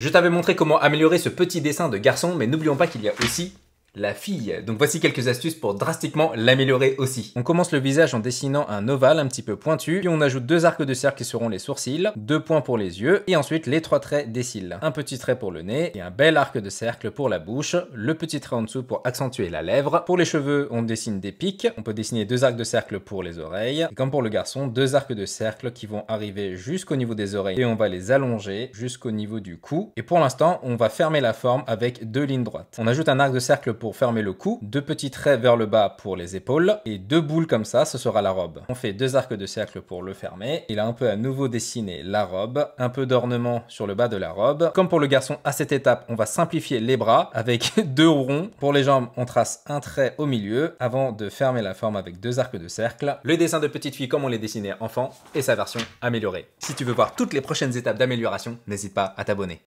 Je t'avais montré comment améliorer ce petit dessin de garçon, mais n'oublions pas qu'il y a aussi la fille. Donc voici quelques astuces pour drastiquement l'améliorer aussi. On commence le visage en dessinant un ovale un petit peu pointu, puis on ajoute deux arcs de cercle qui seront les sourcils, deux points pour les yeux, et ensuite les trois traits des cils. Un petit trait pour le nez, et un bel arc de cercle pour la bouche, le petit trait en dessous pour accentuer la lèvre. Pour les cheveux, on dessine des pics, on peut dessiner deux arcs de cercle pour les oreilles, comme pour le garçon, deux arcs de cercle qui vont arriver jusqu'au niveau des oreilles, et on va les allonger jusqu'au niveau du cou. Et pour l'instant, on va fermer la forme avec deux lignes droites. On ajoute un arc de cercle pour fermer le cou, deux petits traits vers le bas pour les épaules, et deux boules comme ça, ce sera la robe. On fait deux arcs de cercle pour le fermer. Il a un peu à nouveau dessiné la robe, un peu d'ornement sur le bas de la robe. Comme pour le garçon, à cette étape, on va simplifier les bras avec deux ronds. Pour les jambes, on trace un trait au milieu avant de fermer la forme avec deux arcs de cercle. Le dessin de petite fille comme on les dessinait enfant et sa version améliorée. Si tu veux voir toutes les prochaines étapes d'amélioration, n'hésite pas à t'abonner.